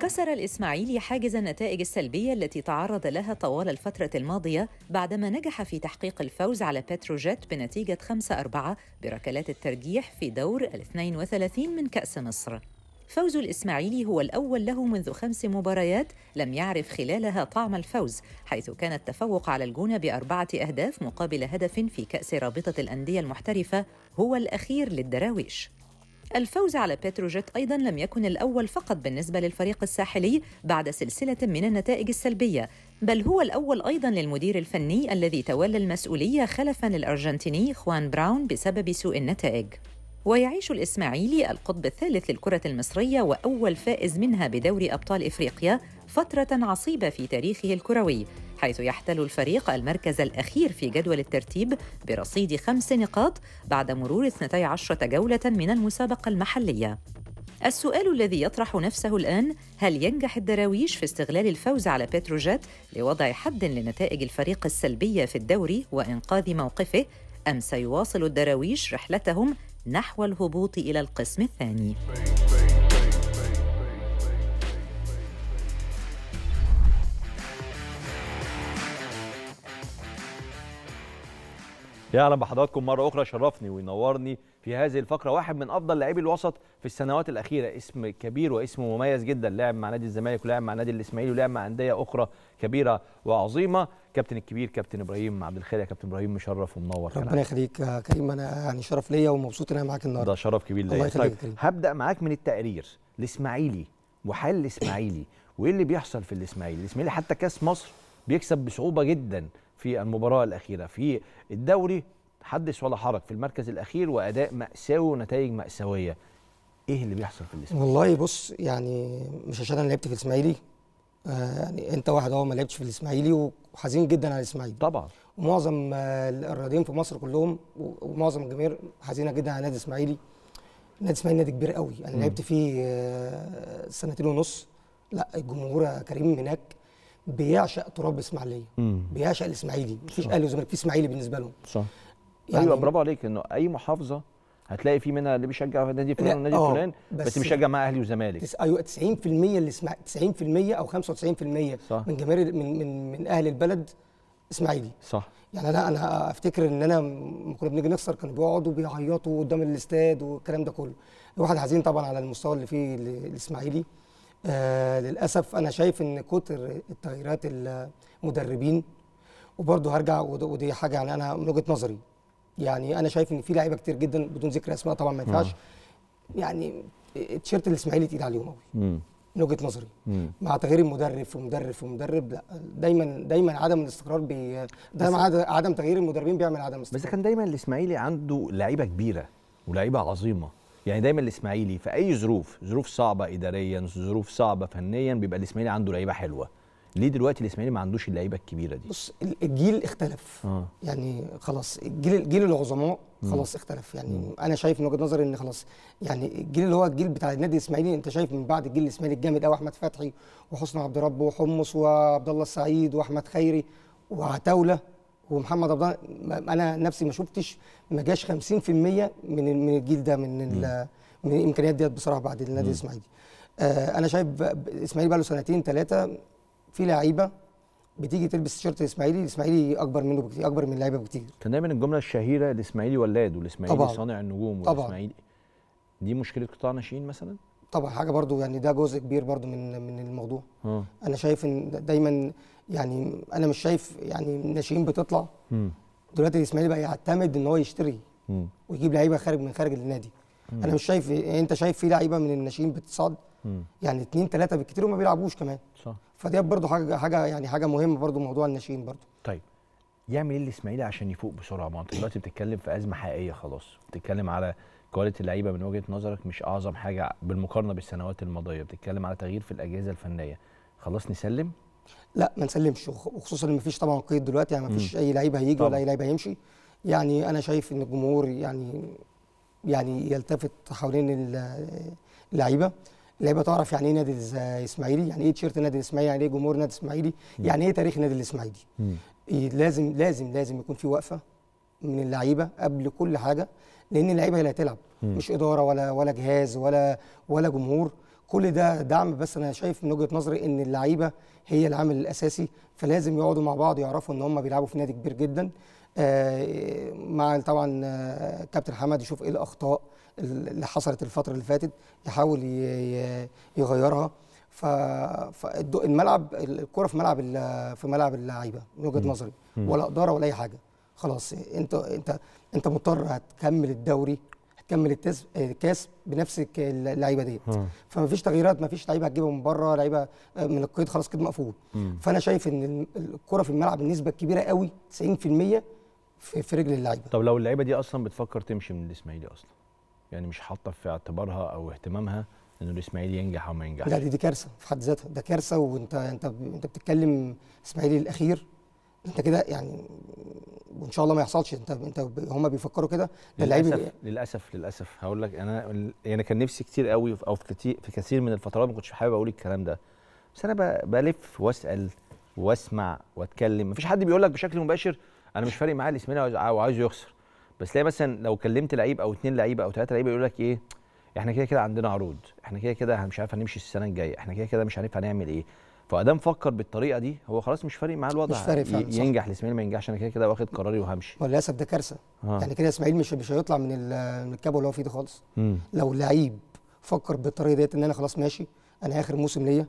كسر الإسماعيلي حاجز النتائج السلبية التي تعرض لها طوال الفترة الماضية بعدما نجح في تحقيق الفوز على بتروجيت بنتيجة 5-4 بركلات الترجيح في دور ال 32 من كأس مصر. فوز الإسماعيلي هو الأول له منذ خمس مباريات لم يعرف خلالها طعم الفوز حيث كان التفوق على الجونة بأربعة أهداف مقابل هدف في كأس رابطة الأندية المحترفة هو الأخير للدراويش الفوز على بتروجيت أيضا لم يكن الأول فقط بالنسبة للفريق الساحلي بعد سلسلة من النتائج السلبية بل هو الأول أيضا للمدير الفني الذي تولى المسؤولية خلفا للأرجنتيني خوان براون بسبب سوء النتائج ويعيش الإسماعيلي القطب الثالث للكرة المصرية وأول فائز منها بدوري أبطال إفريقيا فترة عصيبة في تاريخه الكروي حيث يحتل الفريق المركز الأخير في جدول الترتيب برصيد خمس نقاط بعد مرور 12 جولة من المسابقة المحلية السؤال الذي يطرح نفسه الآن هل ينجح الدراويش في استغلال الفوز على بتروجيت لوضع حد لنتائج الفريق السلبية في الدوري وإنقاذ موقفه أم سيواصل الدراويش رحلتهم نحو الهبوط إلى القسم الثاني؟ يا اهلا بحضراتكم مره اخرى شرفني وينورني في هذه الفقره واحد من افضل لاعبي الوسط في السنوات الاخيره اسم كبير واسم مميز جدا لاعب مع نادي الزمالك ولعب مع نادي الاسماعيلي ولعب مع انديه اخرى كبيره وعظيمه كابتن الكبير كابتن ابراهيم عبد الخالق يا كابتن ابراهيم مشرف ومنور ربنا يخليك يا كريم انا يعني شرف ليا ومبسوط ان انا معاك النهارده ده شرف كبير ليا طيب هبدا معاك من التقرير الاسماعيلي وحال الاسماعيلي وايه اللي بيحصل في الاسماعيلي الاسماعيلي حتى كاس مصر بيكسب بصعوبه جدا في المباراه الاخيره في الدوري حدث ولا حرج في المركز الاخير واداء ماساوي ونتائج ماساويه ايه اللي بيحصل في الاسماعيلي والله بص يعني مش عشان انا لعبت في الاسماعيلي آه يعني انت واحد اهو ما لعبتش في الاسماعيلي وحزين جدا على الاسماعيلي طبعا ومعظم آه، الرياضيين في مصر كلهم ومعظم الجماهير حزينه جدا على النادي الاسماعيلي النادي الاسماعيلي نادي كبير قوي انا م. لعبت فيه آه سنتين ونص لا الجمهور كريم هناك بيعشق تراب الاسماعيليه بيعشق الاسماعيلي مفيش اهلي وزمالك في اسماعيلي بالنسبه لهم صح أيوة، يعني ايوه برافو عليك انه اي محافظه هتلاقي في منها اللي بيشجع نادي فلان ونادي آه، فلان بس, بس بيشجع مع اهلي وزمالك تس... ايوه 90% اللي اسمع 90% او 95% صح. من جماهير من من من اهل البلد اسماعيلي صح يعني انا انا افتكر ان انا كنا بنيجي نخسر كانوا بيقعدوا بيعيطوا قدام الاستاد والكلام ده كله الواحد حزين طبعا على المستوى اللي فيه الاسماعيلي آه للاسف انا شايف ان كتر التغييرات المدربين وبرضه هرجع ودي حاجه يعني انا من وجهه نظري يعني انا شايف ان في لعيبه كتير جدا بدون ذكر اسماء طبعا ما ينفعش آه. يعني التيشيرت الاسماعيلي تقيل عليهم قوي من وجهه نظري مم. مع تغيير المدرب في مدرب في مدرب لا دايما دايما عدم الاستقرار بي دايما عدم تغيير المدربين بيعمل عدم استقرار بس كان دايما الاسماعيلي عنده لعيبه كبيره ولعيبه عظيمه يعني دايما الاسماعيلي في اي ظروف ظروف صعبه اداريا ظروف صعبه فنيا بيبقى الاسماعيلي عنده لعيبه حلوه ليه دلوقتي الاسماعيلي ما عندوش اللعيبه الكبيره دي بص الجيل اختلف آه. يعني خلاص الجيل الجيل العظماء خلاص اختلف يعني مم. انا شايف من وجهه نظري ان خلاص يعني الجيل اللي هو الجيل بتاع النادي الاسماعيلي انت شايف من بعد الجيل الاسماعيلي الجامد قوي احمد فتحي وحسن عبد ربه وحمص وعبد الله السعيد واحمد خيري وعتاوله ومحمد رمضان انا نفسي ما شفتش ما جاش 50% من من الجيل ده من من الامكانيات ديت بصراحه بعد النادي الاسماعيلي آه انا شايف الاسماعيلي بقى له سنتين ثلاثه في لعيبه بتيجي تلبس تيشيرت الاسماعيلي الاسماعيلي اكبر منه بكتير اكبر من اللعيبه بكتير كان دايما الجمله الشهيره الاسماعيلي ولاد والاسماعيلي صانع النجوم والاسماعيلي دي مشكله قطاع ناشئين مثلا طبعا حاجه برضو يعني ده جزء كبير برضو من من الموضوع م. انا شايف ان دايما يعني انا مش شايف يعني الناشئين بتطلع م. دلوقتي الاسماعيلي بقى يعتمد ان هو يشتري م. ويجيب لعيبه خارج من خارج النادي م. انا مش شايف إيه، انت شايف في لعيبه من الناشئين بتصعد يعني اثنين ثلاثه بالكتير وما بيلعبوش كمان صح فدي برضو حاجه حاجه يعني حاجه مهمه برضو موضوع الناشئين برضو طيب يعمل ايه الاسماعيلي عشان يفوق بسرعه ما انت دلوقتي بتتكلم في ازمه حقيقيه خلاص بتتكلم على كواليتي اللعيبه من وجهه نظرك مش اعظم حاجه بالمقارنه بالسنوات الماضيه بتتكلم على تغيير في الاجهزه الفنيه خلاص نسلم لا ما نسلمش وخصوصا ان مفيش طبعا قيد دلوقتي يعني مفيش اي لعيب هيجي ولا اي لعيب هيمشي يعني انا شايف ان الجمهور يعني يعني يلتفت حوالين اللعيبه اللعيبه تعرف يعني ايه نادي الاسماعيلي يعني ايه تيشيرت نادي الاسماعيلي يعني ايه جمهور نادي الاسماعيلي يعني ايه تاريخ نادي الاسماعيلي لازم لازم لازم يكون في وقفه من اللعيبه قبل كل حاجه لان اللعيبه هي اللي هتلعب مش اداره ولا ولا جهاز ولا ولا جمهور كل ده دعم بس انا شايف من وجهه نظري ان اللعيبه هي العامل الاساسي فلازم يقعدوا مع بعض يعرفوا ان هم بيلعبوا في نادي كبير جدا آه مع طبعا آه، كابتن حمد يشوف ايه الاخطاء اللي حصلت الفتره اللي فاتت يحاول يغيرها فالملعب الكره في ملعب في ملعب اللعيبه من وجهه نظري ولا اداره ولا اي حاجه خلاص انت انت انت مضطر هتكمل الدوري هتكمل الكاس بنفس اللعيبه ديت فما فيش تغييرات ما فيش لعيبه هتجيبها من بره لعيبه من القيد خلاص كده مقفول فانا شايف ان الكره في الملعب النسبه الكبيره قوي 90% في, في رجل اللعيبه طب لو اللعيبه دي اصلا بتفكر تمشي من الاسماعيلي اصلا يعني مش حاطه في اعتبارها او اهتمامها ان الاسماعيلي ينجح او ما ينجحش لا دي, دي كارثه في حد ذاتها ده كارثه وانت انت انت بتتكلم الاسماعيلي الاخير انت كده يعني وان شاء الله ما يحصلش انت انت هم بيفكروا كده ده للاسف بي... للاسف للاسف هقول لك انا يعني كان نفسي كتير قوي او في كتير في كثير من الفترات ما كنتش حابب اقول الكلام ده بس انا بلف واسال واسمع واتكلم مفيش حد بيقول لك بشكل مباشر انا مش فارق معايا الاسمين وعايزه يخسر بس تلاقي مثلا لو كلمت لعيب او اثنين لعيبه او ثلاثه لعيبه يقول لك ايه احنا كده كده عندنا عروض احنا كده كده مش عارف هنمشي السنه الجايه احنا كده كده مش عارف هنعمل ايه فادام فكر بالطريقه دي هو خلاص مش فارق معاه الوضع مش فارق فعلا ينجح الاسماعيلي ما ينجحش انا كده كده واخد قراري وهمشي وللاسف ده كارثه آه. يعني كده اسماعيل مش مش هيطلع من من الكابو اللي هو فيه ده خالص مم. لو لعيب فكر بالطريقه ديت ان انا خلاص ماشي انا اخر موسم ليا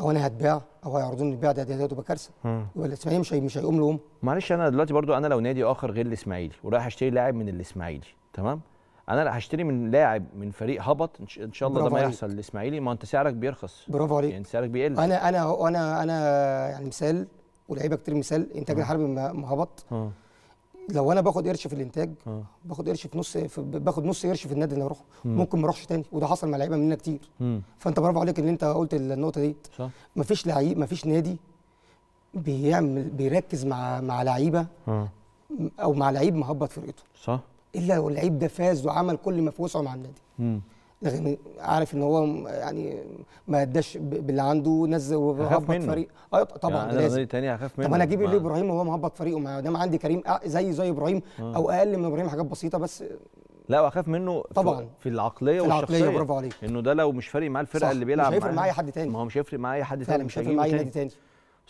او انا هتباع او هيعرضوني البيع ده ده تبقى كارثه يبقى الاسماعيلي مش هي مش هيقوم لهم معلش انا دلوقتي برضو انا لو نادي اخر غير الاسماعيلي ورايح اشتري لاعب من الاسماعيلي تمام انا هشتري من لاعب من فريق هبط ان شاء الله ده ما يحصل الاسماعيلي ما انت سعرك بيرخص برافو عليك يعني سعرك بيقل انا انا انا انا يعني مثال ولاعيبه كتير مثال انتاج الحربي ما هبط لو انا باخد قرش في الانتاج أه. باخد قرش في نص في باخد نص قرش في النادي اللي اروحه ممكن ما اروحش تاني وده حصل مع لعيبه مننا كتير مم. فانت برافو عليك ان انت قلت النقطه دي صح مفيش لعيب مفيش نادي بيعمل بيركز مع مع لعيبه أه. او مع لعيب مهبط فرقته صح الا لو اللعيب ده فاز وعمل كل ما في وسعه مع النادي امم لكن عارف ان هو يعني ما اداش باللي عنده نزل وهبط فريق اه طبعا يعني انا لازم تاني هخاف منه طب انا اجيب ليه ابراهيم وهو مهبط فريقه ما دام عندي كريم زيه زي ابراهيم او اقل من ابراهيم حاجات بسيطه بس لا واخاف منه طبعا في العقليه في العقليه برافو عليك انه ده لو مش فارق معاه الفرقه اللي بيلعب مش هيفرق معايا حد تاني ما هو مش هيفرق معايا حد تاني مش هيفرق معايا نادي تاني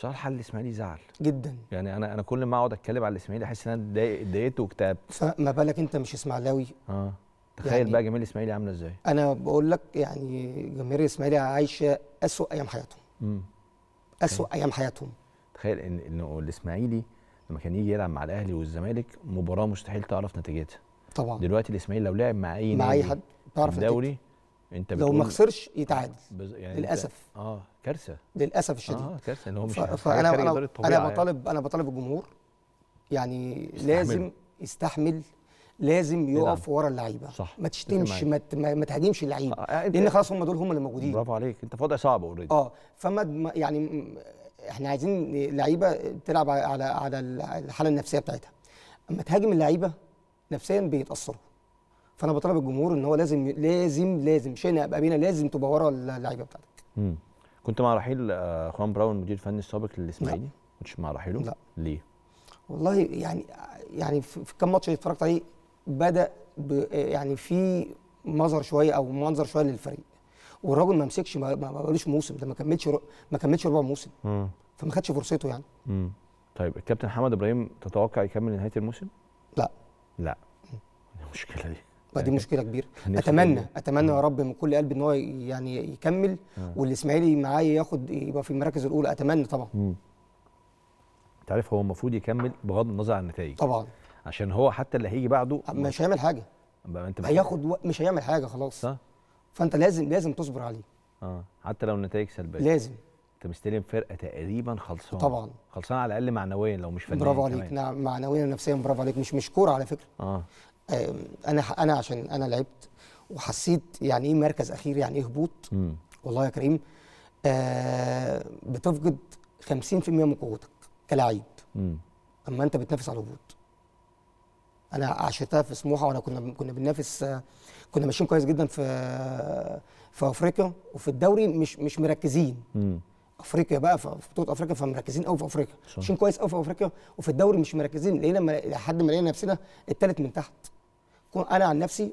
صلاح الاسماعيلي زعل جدا يعني انا انا كل ما اقعد اتكلم على الاسماعيلي احس ان انا اتضايقت واكتئبت فما بالك انت مش اسماعيلاوي اه تخيل يعني بقى جماهير الاسماعيلي عامله ازاي انا بقول لك يعني جماهير الاسماعيلي عايشه اسوء ايام حياتهم امم اسوء okay. ايام حياتهم تخيل ان انه الاسماعيلي لما كان يجي يلعب مع الاهلي والزمالك مباراه مستحيل تعرف نتيجتها طبعا دلوقتي الاسماعيلي لو لعب مع اي مع اي حد تعرف الدوري انت لو ما خسرش يتعادل بز... يعني للاسف اه كارثه للاسف الشديد اه كارثه ان هو مش ف... انا انا انا يعني. بطالب انا بطالب الجمهور يعني استحمل. لازم يستحمل لازم إيه نعم. يقف ورا اللعيبه صح ما تشتمش ما, ما تهاجمش اللعيبه آه. آه، لان خلاص هم دول هم اللي موجودين برافو عليك انت في وضع صعب اوريدي اه فما يعني احنا عايزين لعيبه تلعب على على الحاله النفسيه بتاعتها اما تهاجم اللعيبه نفسيا بيتاثروا فانا بطلب الجمهور ان هو لازم لازم لازم شئنا ابقى بينا لازم تبقى ورا اللعيبه بتاعتك مم. كنت مع رحيل آه، خوان براون المدير الفني السابق للاسماعيلي ما كنتش مع رحيله لا ليه والله يعني يعني في كام ماتش اتفرجت عليه بدا يعني في مظهر شويه او منظر شويه للفريق والراجل ما مسكش ما بقالوش موسم ده ما كملش ما كملش ربع موسم مم. فما خدش فرصته يعني مم. طيب الكابتن حمد ابراهيم تتوقع يكمل نهايه الموسم؟ لا لا إيه المشكله دي ودي آه، يعني مشكله كبيره اتمنى اتمنى يا رب من كل قلبي ان هو يعني يكمل والاسماعيلي معايا ياخد يبقى في المراكز الاولى اتمنى طبعا انت عارف هو المفروض يكمل بغض النظر عن النتائج طبعا عشان هو حتى اللي هيجي بعده مش هيعمل حاجه انت هياخد و... مش هيعمل حاجه خلاص صح فانت لازم لازم تصبر عليه اه حتى لو النتائج سلبيه لازم انت مستلم فرقه تقريبا خلصان طبعا خلصان على الاقل معنويا لو مش فنيا برافو عليك نعم معنويا ونفسيا برافو عليك مش مش كوره على فكره اه انا انا عشان انا لعبت وحسيت يعني ايه مركز اخير يعني ايه هبوط مم. والله يا كريم آه بتفقد 50% من قوتك كلاعب اما انت بتنافس على الهبوط انا عشتها في سموحه وانا كنا كنا بننافس آه، كنا ماشيين كويس جدا في في افريقيا وفي الدوري مش مش مركزين مم. افريقيا بقى في بطوله افريقيا فمركزين قوي في افريقيا ماشيين كويس قوي في افريقيا وفي الدوري مش مركزين لقينا لحد ما لقينا نفسنا الثالث من تحت انا عن نفسي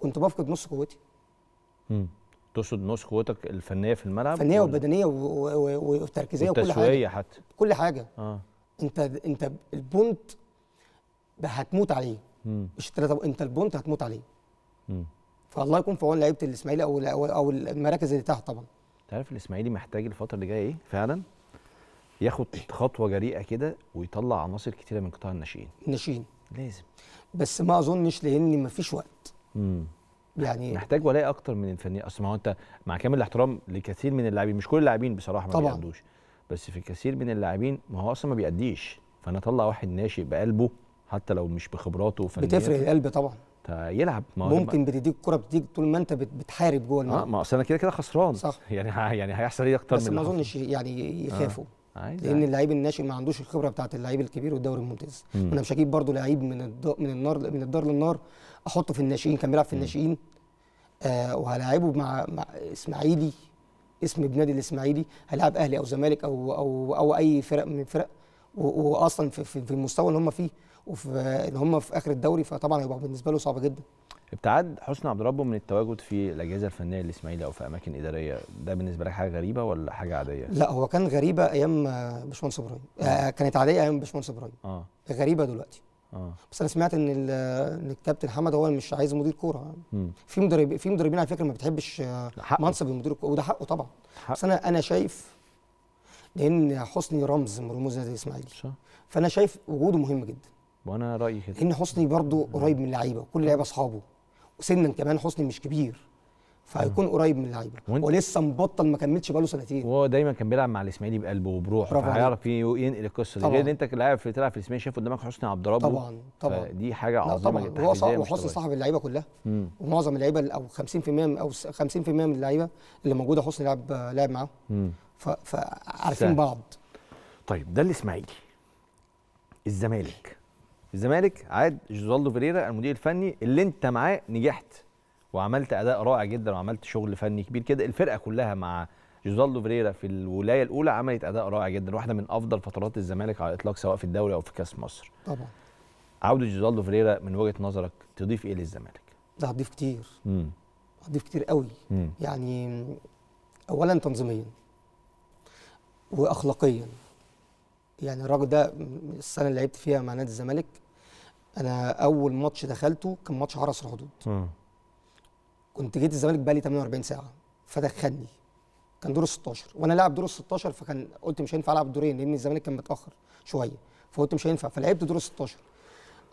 كنت بفقد نص قوتي امم تقصد نص قوتك الفنيه في الملعب فنيه والبدنيه والتركيزيه وكل حاجه حتى كل حاجه اه انت انت البونت هتموت عليه مم. مش التلاته انت البونت هتموت عليه امم فالله يكون في عون لعيبه الاسماعيلي او او المراكز اللي تحت طبعا انت عارف الاسماعيلي محتاج الفتره اللي جايه ايه فعلا ياخد خطوه جريئه كده ويطلع عناصر كتيره من قطاع الناشئين الناشئين لازم بس ما اظنش لان ما فيش وقت مم. يعني محتاج ولاء اكتر من الفنية اصل ما هو انت مع كامل الاحترام لكثير من اللاعبين مش كل اللاعبين بصراحه ما طبعًا. بيقدوش بس في كثير من اللاعبين ما هو اصلا ما بيأديش فانا اطلع واحد ناشئ بقلبه حتى لو مش بخبراته فنيا بتفرق القلب طبعا يلعب ما ممكن بتديك الكره بتديك طول ما انت بتحارب جوه الملعب اه ما اصل انا كده كده خسران صح يعني يعني هيحصل ايه اكتر بس من ما اظنش يعني آه. يخافوا آه. لان اللعيب الناشئ ما عندوش الخبره بتاعه اللعيب الكبير والدوري الممتاز مم. انا مش هجيب برده لعيب من الد... من النار من الدار للنار احطه في الناشئين كان بيلعب في الناشئين آه وهلاعبه مع, مع اسماعيلي اسم بنادي الاسماعيلي هيلعب اهلي او زمالك او او او اي فرق من فرق واصلا في, في المستوى اللي هم فيه وفي ان هم في اخر الدوري فطبعا هيبقى بالنسبه له صعب جدا ابتعاد حسني عبد ربه من التواجد في الاجهزه الفنيه للاسماعيلي او في اماكن اداريه ده بالنسبه لك حاجه غريبه ولا حاجه عاديه لا هو كان غريبه ايام باشمهندس ابراهيم آه. آه، كانت عاديه ايام باشمهندس ابراهيم اه غريبه دلوقتي آه. بس انا سمعت ان ان الكابتن حمد هو مش عايز مدير كوره في مدرب في مدربين على فكره ما بتحبش منصب المدير الكوره وده حقه طبعا حق. بس انا انا شايف لان حسني رمز من رموز النادي الاسماعيلي فانا شايف وجوده مهم جدا وانا رايي كده ان حسني برضو قريب من اللعيبه وكل لعيبه اصحابه وسنا كمان حسني مش كبير فهيكون قريب من اللعيبه ولسه مبطل ما كملش بقاله سنتين وهو دايما كان بيلعب مع الاسماعيلي بقلبه وبروحه فهيعرف ينقل القصه دي غير ان انت لاعب في تلعب في الاسماعيلي شايف قدامك حسني عبد ربه طبعا طبعا دي حاجه عظيمه جدا هو صح وحسني صاحب اللعيبه كلها مم. ومعظم اللعيبه او 50% او 50% من اللعيبه اللي موجوده حسني لعب لعب معاهم فعارفين بعض طيب ده الاسماعيلي الزمالك الزمالك عاد جوزالدو فيريرا المدير الفني اللي انت معاه نجحت وعملت اداء رائع جدا وعملت شغل فني كبير كده الفرقه كلها مع جوزالدو فيريرا في الولايه الاولى عملت اداء رائع جدا واحده من افضل فترات الزمالك على الاطلاق سواء في الدوري او في كاس مصر طبعا عوده جوزالدو فيريرا من وجهه نظرك تضيف ايه للزمالك ده هتضيف كتير امم هتضيف كتير قوي مم. يعني اولا تنظيميا واخلاقيا يعني الراجل ده السنه اللي لعبت فيها مع نادي الزمالك انا اول ماتش دخلته كان ماتش حرس الحدود كنت جيت الزمالك بقالي 48 ساعه فدخلني كان دور ال 16 وانا لاعب دور ال 16 فكان قلت مش هينفع العب دورين لان الزمالك كان متاخر شويه فقلت مش هينفع فلعبت دور ال 16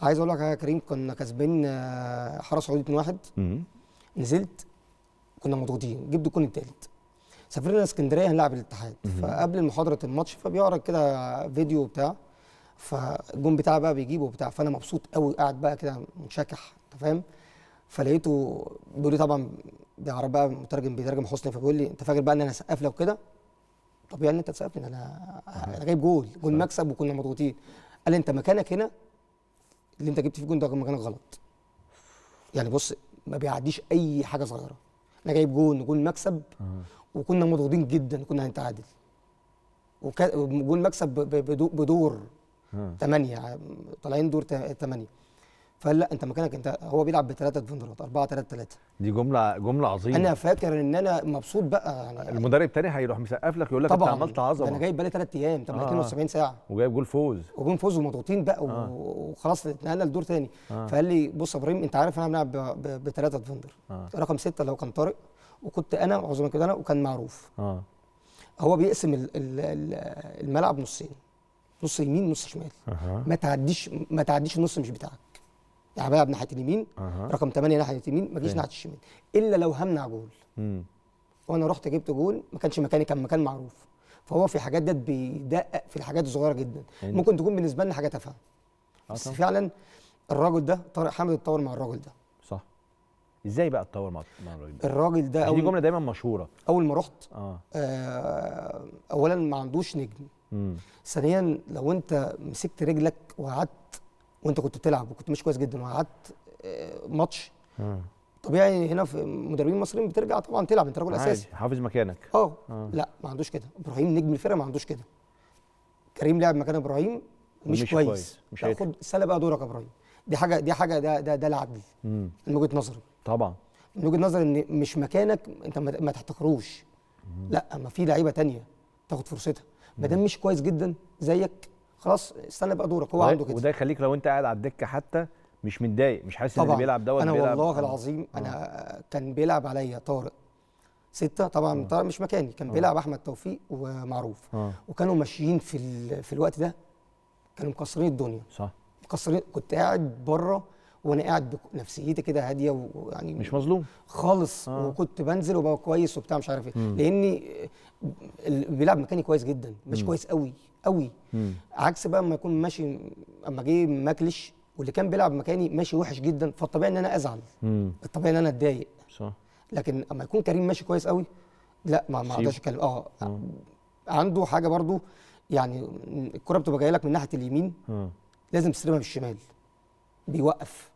عايز اقول لك يا كريم كنا كسبين آه، حرس حدود 2-1 نزلت كنا مضغوطين جبت الجون الثالث سافرنا اسكندريه هنلعب الاتحاد فقبل محاضره الماتش فبيعرض كده فيديو بتاع فالجون بتاعه بقى بيجيبه بتاع فانا مبسوط قوي قاعد بقى كده منشكح انت فاهم فلقيته بيقول لي طبعا بيعرف بقى مترجم بيترجم حسني فبيقول لي انت فاكر بقى ان انا سقف لك وكده طبيعي ان انت تسقف انا انا جايب جول جول مكسب وكنا مضغوطين قال لي انت مكانك هنا اللي انت جبت فيه جول ده مكانك غلط يعني بص ما بيعديش اي حاجه صغيره انا جايب جون جون مكسب وكنا مضغوطين جدا كنا هنتعادل وجول مكسب بدور ثمانية طالعين دور ثمانية فقال لا انت مكانك انت هو بيلعب بثلاثه ديفندرات 4 3 3 دي جمله جمله عظيمه انا فاكر ان انا مبسوط بقى يعني المدرب التاني هيروح مسقف لك يقول لك انت عملت عظمه انا جايب بالي ثلاث ايام طب آه 72 ساعه وجايب جول فوز وجول فوز ومضغوطين بقى آه وخلاص اتنقلنا لدور تاني آه فقال لي بص يا ابراهيم انت عارف انا بلعب بثلاثه ديفندر آه رقم سته اللي هو كان طارق وكنت انا معظمها كده انا وكان معروف اه هو بيقسم الـ الـ الملعب نصين نص يمين نص شمال أه. ما تعديش ما تعديش النص مش بتاعك يعني بلعب ناحيه اليمين أه. رقم 8 ناحيه اليمين ما تجيش ناحيه الشمال الا لو همنع جول م. وانا رحت جبت جول ما كانش مكاني كان مكان معروف فهو في حاجات ديت بيدقق في الحاجات الصغيره جدا يعني ممكن تكون بالنسبه لنا حاجه تافهه آه، بس فعلا الراجل ده طارق حامد اتطور مع الراجل ده ازاي بقى اتطور مع الراجل ده الراجل ده دي جمله دايما مشهوره اول ما رحت آه. آه، اولا ما عندوش نجم ثانيا لو انت مسكت رجلك وقعدت وانت كنت بتلعب وكنت مش كويس جدا وقعدت آه ماتش طبيعي هنا في مدربين مصريين بترجع طبعا تلعب انت راجل اساسي حافظ مكانك آه. اه لا ما عندوش كده ابراهيم نجم الفرقه ما عندوش كده كريم لعب مكان ابراهيم مش, مش كويس, كويس. مش خد سلى بقى دورك يا ابراهيم دي حاجه دي حاجه ده ده ده العدل من وجهه نظري طبعا من وجهه نظر ان مش مكانك انت ما تحتقروش لا ما في لعيبه تانية تاخد فرصتها ما دام مش كويس جدا زيك خلاص استنى بقى دورك هو عنده كده وده يخليك لو انت قاعد على الدكه حتى مش متضايق مش حاسس ان اللي بيلعب دوت انا بيلعب والله العظيم آه. انا كان بيلعب عليا طارق ستة طبعا آه. طارق مش مكاني كان آه. بيلعب احمد توفيق ومعروف آه. وكانوا ماشيين في في الوقت ده كانوا مكسرين الدنيا صح مكسرين كنت قاعد بره وانا قاعد نفسيتي كده هاديه ويعني مش مظلوم خالص آه. وكنت بنزل وببقى كويس وبتاع مش عارف ايه لاني بيلعب مكاني كويس جدا مش م. كويس قوي قوي م. عكس بقى اما يكون ماشي اما جه ماكلش واللي كان بيلعب مكاني ماشي وحش جدا فالطبيعي ان انا ازعل م. الطبيعي ان انا اتضايق صح لكن اما يكون كريم ماشي كويس قوي لا ما اقدرش اتكلم آه. اه عنده حاجه برضو يعني الكره بتبقى جايه لك من ناحيه اليمين م. آه. لازم تستلمها بالشمال بيوقف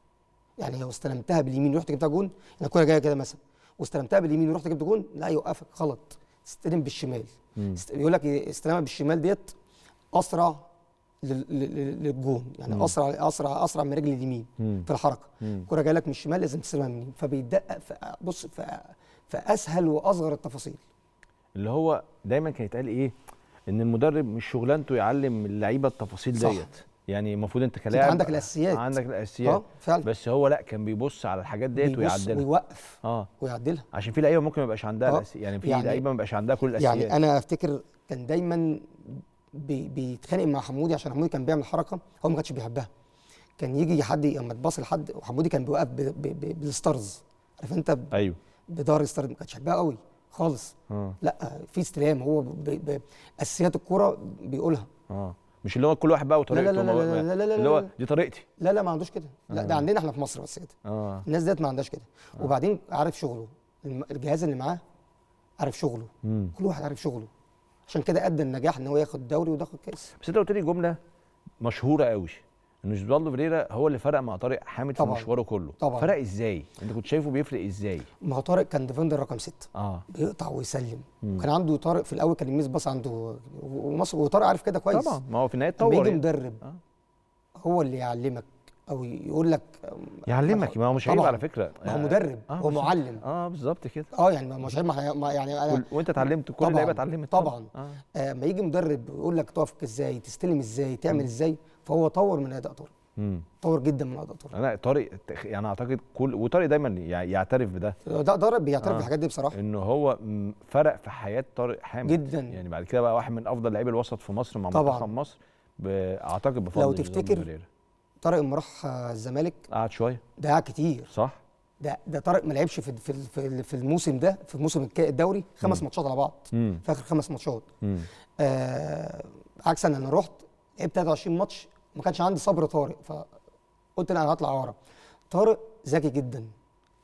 يعني لو استلمتها باليمين ورحت جبتها جون يعني الكوره جايه كده مثلا واستلمتها باليمين ورحت جبت جون لا يوقفك غلط استلم بالشمال يقول لك استلامها بالشمال ديت اسرع للجون يعني مم. اسرع اسرع اسرع من رجل اليمين في الحركه الكره جايه لك من الشمال لازم تستلمها اليمين فبيدقق في بص في, اسهل واصغر التفاصيل اللي هو دايما كان يتقال ايه ان المدرب مش شغلانته يعلم اللعيبه التفاصيل ديت يعني المفروض انت كلاعب عندك الاساسيات عندك الاساسيات اه فعلا بس هو لا كان بيبص على الحاجات ديت ويعدلها ويوقف اه ويعدلها عشان في لعيبه ممكن ما يبقاش عندها اه. الأس... يعني في يعني لعيبه ما يبقاش عندها كل يعني الاساسيات يعني انا افتكر كان دايما بي... بيتخانق مع حمودي عشان حمودي كان بيعمل حركه هو ما كانش بيحبها كان يجي حد اما تباص لحد وحمودي كان بيوقف ب... ب... ب... بالستارز عارف انت ب... ايوه بدار الستارز ما كانش بيحبها قوي خالص آه. لا في استلام هو ب... ب... اساسيات الكوره بيقولها اه مش اللي هو كل واحد بقى وطريقته لا لا لا لا, لا, لا, اللي هو دي طريقتي لا لا ما عندوش كده لا ده آه. عندنا احنا في مصر بس كده آه. الناس ديت ما عندهاش كده آه. وبعدين عارف شغله الجهاز اللي معاه عارف شغله مم. كل واحد عارف شغله عشان كده ادى النجاح ان هو ياخد دوري وياخد كاس بس انت قلت لي جمله مشهوره قوي ان جوالدو فيريرا هو اللي فرق مع طارق حامد طبعًا. في مشواره كله طبعا فرق ازاي انت كنت شايفه بيفرق ازاي ما طارق كان ديفندر رقم 6 اه بيقطع ويسلم مم. وكان عنده طارق في الاول كان الميز باص عنده ومصر وطارق عارف كده كويس طبعا ما هو في النهايه اتطور بيجي يعني. مدرب آه. هو اللي يعلمك او يقول لك يعلمك ما هو مش عيب على فكره ما هو مدرب آه هو معلم اه بالظبط كده اه يعني مش عيب يعني أنا وانت اتعلمت كل اللعيبه اتعلمت طبعا, طبعًا. آه. آه ما يجي مدرب يقول لك تقف ازاي تستلم ازاي تعمل ازاي فهو طور من اداء طارق طور جدا من اداء طارق انا طارق يعني اعتقد كل وطارق دايما يعترف بده ده طارق بيعترف آه. بالحاجات دي بصراحه ان هو فرق في حياه طارق حامد جدا يعني بعد كده بقى واحد من افضل لعيبه الوسط في مصر مع منتخب مصر اعتقد بفضل لو تفتكر طارق لما راح الزمالك قعد شويه ده كتير صح ده ده طارق ما لعبش في في في الموسم ده في موسم الدوري خمس ماتشات على بعض في اخر خمس ماتشات آه عكس انا رحت لعبت 23 ماتش ما كانش عندي صبر طارق فقلت لا انا هطلع ورا طارق ذكي جدا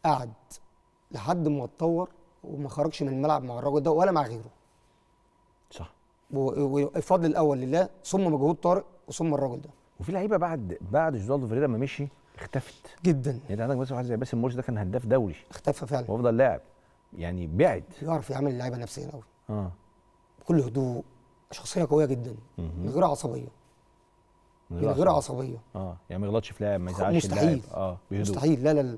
قعد لحد ما اتطور وما خرجش من الملعب مع الراجل ده ولا مع غيره صح والفضل الاول لله ثم مجهود طارق وثم الراجل ده وفي لعيبه بعد بعد جوزال فريرا ما مشي اختفت جدا يعني عندك مثلا واحد زي باسم مرشد ده كان هداف دولي اختفى فعلا وافضل لاعب يعني بعد يعرف يعمل اللعيبه نفسيا قوي اه بكل هدوء شخصيه قويه جدا من غير عصبيه من غير, يعني غير عصبيه اه يعني ما يغلطش في لاعب ما يزعلش مستحيل اه بهدوء مستحيل لا لا لا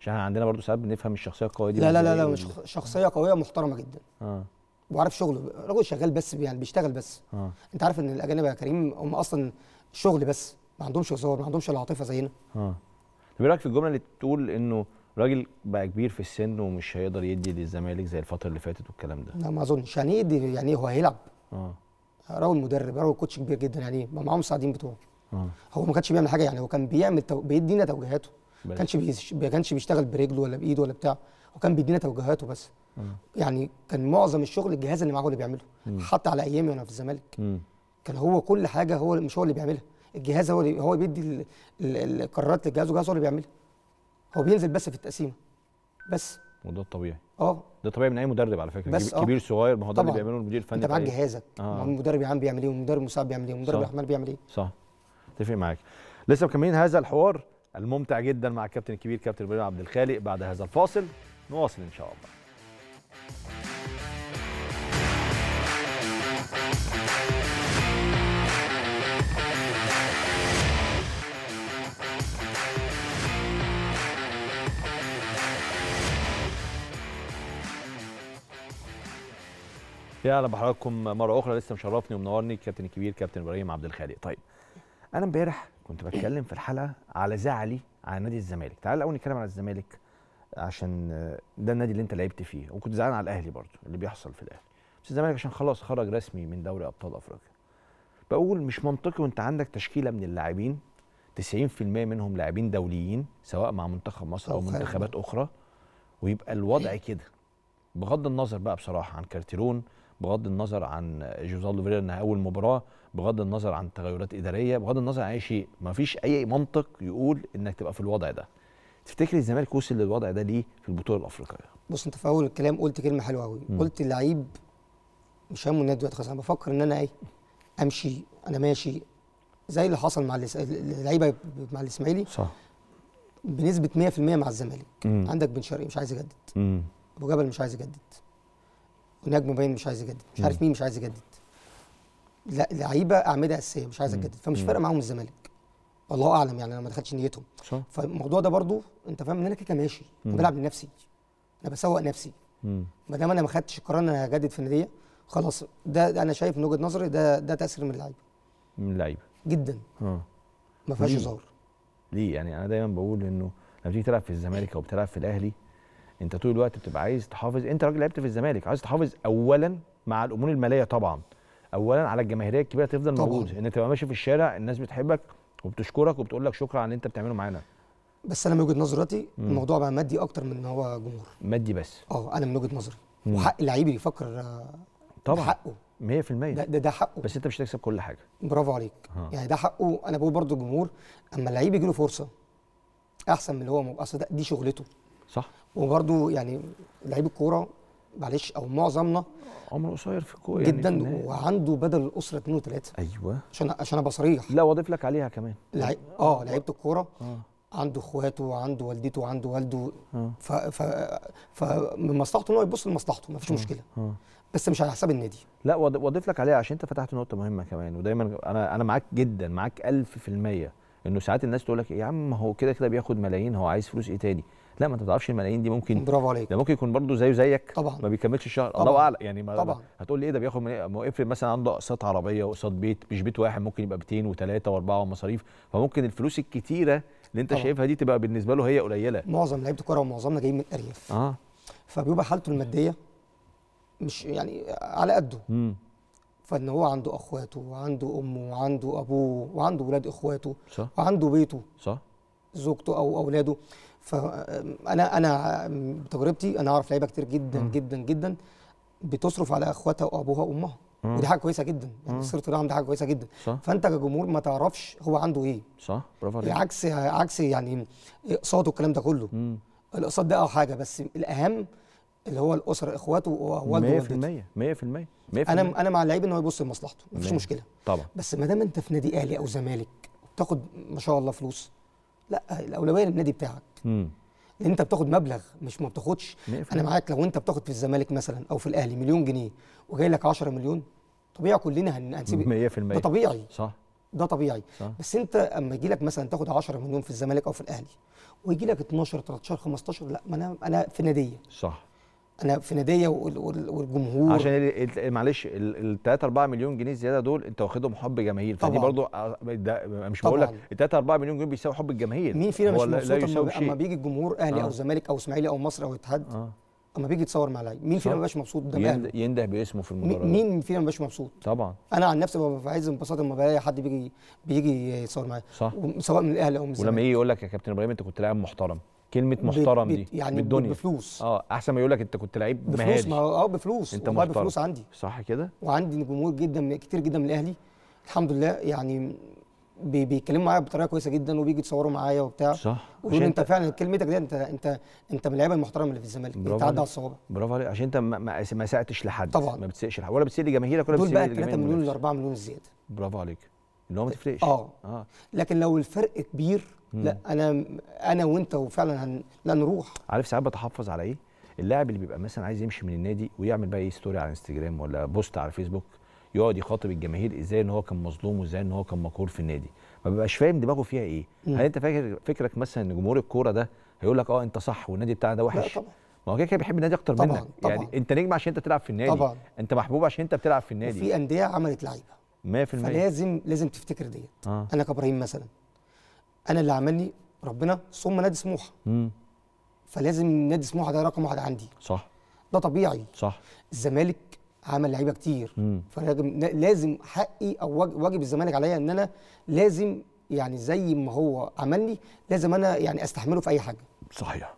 عشان عندنا برضو ساعات بنفهم الشخصيه القويه دي لا لا لا, لا شخصيه قويه محترمه جدا اه وعارف شغله راجل شغال بس يعني بيشتغل بس آه. انت عارف ان الاجانب يا كريم هم اصلا شغل بس ما عندهمش هزار ما عندهمش العاطفه زينا اه طب ايه رايك في الجمله اللي بتقول انه راجل بقى كبير في السن ومش هيقدر يدي للزمالك زي الفتره اللي فاتت والكلام ده لا ما اظنش يعني إيه يدي يعني إيه هو هيلعب اه راهو المدرب راهو الكوتش كبير جدا يعني معاهم الساعدين بتوعه آه. هو ما كانش بيعمل حاجه يعني هو كان بيعمل تو... بيدينا توجيهاته ما كانش بيش... كانش بيشتغل برجله ولا بايده ولا بتاع هو كان بيدينا توجيهاته بس مم. آه. يعني كان معظم الشغل الجهاز اللي معاه هو اللي بيعمله حتى على ايامي وانا في الزمالك كان هو كل حاجه هو مش هو اللي بيعملها الجهاز هو اللي هو بيدي القرارات للجهاز والجهاز هو اللي بيعملها هو بينزل بس في التقسيمه بس وده الطبيعي اه ده طبيعي من اي مدرب على فكره بس كبير آه. صغير ما هو ده اللي بيعمله المدير الفني انت معاك طيب. جهازك آه. المدرب العام بيعمل ايه والمدرب المساعد بيعمل ايه والمدرب الاحمال بيعمل ايه صح اتفق معاك لسه مكملين هذا الحوار الممتع جدا مع الكابتن الكبير كابتن ابراهيم عبد الخالق بعد هذا الفاصل نواصل ان شاء الله يا بحضراتكم مره اخرى لسه مشرفني ومنورني الكابتن الكبير كابتن ابراهيم عبد الخالق طيب انا امبارح كنت بتكلم في الحلقه على زعلي على نادي الزمالك تعال الاول نتكلم على الزمالك عشان ده النادي اللي انت لعبت فيه وكنت زعلان على الاهلي برضه اللي بيحصل في الاهلي بس الزمالك عشان خلاص خرج رسمي من دوري ابطال افريقيا بقول مش منطقي وانت عندك تشكيله من اللاعبين 90% منهم لاعبين دوليين سواء مع منتخب مصر او منتخبات اخرى ويبقى الوضع كده بغض النظر بقى بصراحه عن كارتيرون بغض النظر عن جوزالو فيرا انها اول مباراه بغض النظر عن تغيرات اداريه بغض النظر عن اي شيء ما فيش اي منطق يقول انك تبقى في الوضع ده تفتكر الزمالك وصل للوضع ده ليه في البطوله الافريقيه بص انت في اول الكلام قلت كلمه حلوه قوي قلت اللعيب مش همه النادي دلوقتي خلاص انا بفكر ان انا ايه امشي انا ماشي زي اللي حصل مع اللعيبه مع الاسماعيلي صح بنسبه 100% مع الزمالك عندك بن شرقي مش عايز يجدد ابو جبل مش عايز يجدد ونجم باين مش عايز يجدد مش عارف مين مش عايز يجدد لا لعيبه اعمده اساسيه مش عايز اجدد فمش فارق معاهم الزمالك الله اعلم يعني انا ما دخلتش نيتهم صح. فالموضوع ده برضو انت فاهم ان انا كده ماشي بلعب لنفسي انا بسوق نفسي ما دام انا ما خدتش القرار ان انا هجدد في الناديه خلاص ده, ده انا شايف من وجهه نظري ده ده تاثير من اللعيبه من اللعيبه جدا اه ما فيهاش هزار ليه يعني انا دايما بقول انه لما تيجي تلعب في الزمالك او بتلعب في الاهلي انت طول الوقت بتبقى عايز تحافظ انت راجل لعبت في الزمالك عايز تحافظ اولا مع الامور الماليه طبعا اولا على الجماهيريه الكبيره تفضل موجوده ان تبقى ماشي في الشارع الناس بتحبك وبتشكرك وبتقول لك شكرا على اللي انت بتعمله معانا بس انا من وجهه نظرتي الموضوع بقى مادي اكتر من ان هو جمهور مادي بس اه انا من وجهه نظري وحق اللعيب يفكر آه، طبعا حقه 100% ده, ده ده حقه بس انت مش هتكسب كل حاجه برافو عليك ها. يعني ده حقه انا بقول برضو الجمهور اما اللعيب يجي له فرصه احسن من اللي هو اصل دي شغلته صح وبرده يعني لعيب الكوره معلش او معظمنا عمره قصير في الكوره يعني، جدا يعني وعنده بدل الاسره اثنين وثلاثه ايوه عشان عشان ابقى صريح لا واضيف لك عليها كمان لعي... اه لعيبه الكوره آه. عنده اخواته وعنده والدته وعنده والده آه. ف... ف... فمن مصلحته ان هو يبص لمصلحته مفيش آه. مشكله آه. بس مش على حساب النادي لا واضيف لك عليها عشان انت فتحت نقطه مهمه كمان ودايما انا انا معاك جدا معاك 1000% انه ساعات الناس تقول لك يا عم هو كده كده بياخد ملايين هو عايز فلوس ايه تاني لا ما انت ما تعرفش الملايين دي ممكن برافو عليك ده ممكن يكون برضه زيه زيك طبعا ما بيكملش الشهر طبعا. الله اعلم يعني ما طبعا هتقول لي ايه ده بياخد إيه؟ ما هو افرض مثلا عنده اقساط عربيه واقساط بيت مش بيت واحد ممكن يبقى بيتين وثلاثه واربعه ومصاريف فممكن الفلوس الكتيره اللي انت طبعا. شايفها دي تبقى بالنسبه له هي قليله معظم لعيبه الكوره ومعظمنا جايين من الارياف اه فبيبقى حالته الماديه مش يعني على قده امم فان هو عنده اخواته وعنده امه وعنده ابوه وعنده ولاد اخواته صح. وعنده بيته صح زوجته او اولاده فانا انا بتجربتي انا اعرف لعيبه كتير جدا م. جدا جدا بتصرف على اخواتها وابوها وامها ودي حاجه كويسه جدا يعني سيره الرحم دي حاجه كويسه جدا صح. فانت كجمهور ما تعرفش هو عنده ايه صح برافو عليك عكس عكس يعني اقساطه والكلام ده كله الاقصاد الاقساط ده اه حاجه بس الاهم اللي هو الاسره اخواته ووالده 100% 100% انا انا مع اللعيب ان هو يبص لمصلحته مفيش مشكله طبعا بس ما دام انت في نادي اهلي او زمالك وبتاخد ما شاء الله فلوس لا الاولويه للنادي بتاعك مم. انت بتاخد مبلغ مش ما بتاخدش انا معاك لو انت بتاخد في الزمالك مثلا او في الاهلي مليون جنيه وجاي لك 10 مليون طبيعي كلنا هنسيب 100% ده طبيعي صح ده طبيعي صح. بس انت اما يجي لك مثلا تاخد 10 مليون في الزمالك او في الاهلي ويجي لك 12 13 15 لا ما انا انا في ناديه صح انا في ناديه والجمهور عشان معلش ال 3 4 مليون جنيه زياده دول انت واخدهم حب جماهير فدي برضو آه، مش بقول لك ال 3 4 مليون جنيه بيساوي حب الجماهير مين فينا مش مبسوط اما بيجي الجمهور اهلي آه. او الزمالك او اسماعيلي او مصر او اما آه. اما بيجي يتصور مع لعيب مين فينا مش مبسوط ده ينده, ينده باسمه في المباراه مين فينا مش مبسوط طبعا انا عن نفسي ببقى عايز انبساط لما بلاقي حد بيجي بيجي يتصور معايا صح سواء من الاهلي او من الزمالك ولما يجي يقول لك يا كابتن ابراهيم انت كنت لاعب محترم كلمه محترم دي يعني بالدنيا بفلوس اه احسن ما يقول لك انت كنت لعيب بفلوس مهاري. ما اه بفلوس انت محترم بفلوس عندي صح كده وعندي جمهور جدا كتير جدا من الاهلي الحمد لله يعني بي بيتكلموا معايا بطريقه كويسه جدا وبيجي يتصوروا معايا وبتاع صح ويقولوا انت, انت فعلا كلمتك دي انت انت انت من اللعيبه المحترمه اللي في الزمالك بتعدى على الصوابع برافو عليك عشان انت ما, ما, ما لحد طبعا ما بتسقش لحد ولا بتسق لجماهيرك ولا بتسق لجماهيرك دول بقى 3 مليون ل 4 مليون الزياده برافو عليك اللي هو ما تفرقش اه اه لكن لو الفرق كبير لا انا انا وانت وفعلا هن... لا نروح عارف ساعات بتحفظ على ايه؟ اللاعب اللي بيبقى مثلا عايز يمشي من النادي ويعمل بقى ايه ستوري على انستجرام ولا بوست على فيسبوك يقعد يخاطب الجماهير ازاي ان هو كان مظلوم وازاي ان هو كان مقهور في النادي ما بيبقاش فاهم دماغه فيها ايه هل انت فاكر فكرك مثلا ان جمهور الكوره ده هيقول لك اه انت صح والنادي بتاعنا ده وحش لا طبعا ما هو كده كده بيحب النادي اكتر طبعًا منك يعني طبعًا يعني انت نجم عشان انت تلعب في النادي طبعًا انت محبوب عشان انت بتلعب في النادي في انديه عملت لعيبه 100% فلازم لازم تفتكر ديت آه. انا كابراهيم مثلا انا اللي عملني ربنا ثم نادي سموحه فلازم نادي سموحه ده رقم واحد عندي صح ده طبيعي صح الزمالك عمل لعيبه كتير فلازم حقي او واجب الزمالك عليا ان انا لازم يعني زي ما هو عملني لازم انا يعني استحمله في اي حاجه صحيح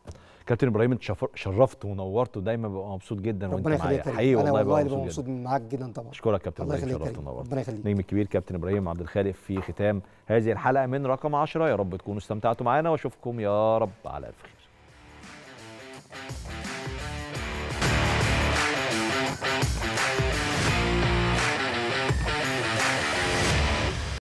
كابتن ابراهيم انت شرفت ونورت ودايما ببقى مبسوط جدا وانت معايا حقيقي والله انا والله ببقى مبسوط معاك جدا طبعا اشكرك كابتن ابراهيم شرفت ونورت ربنا يخليك نجم الكبير كابتن ابراهيم عبد الخالق في ختام هذه الحلقه من رقم 10 يا رب تكونوا استمتعتوا معانا واشوفكم يا رب على الف خير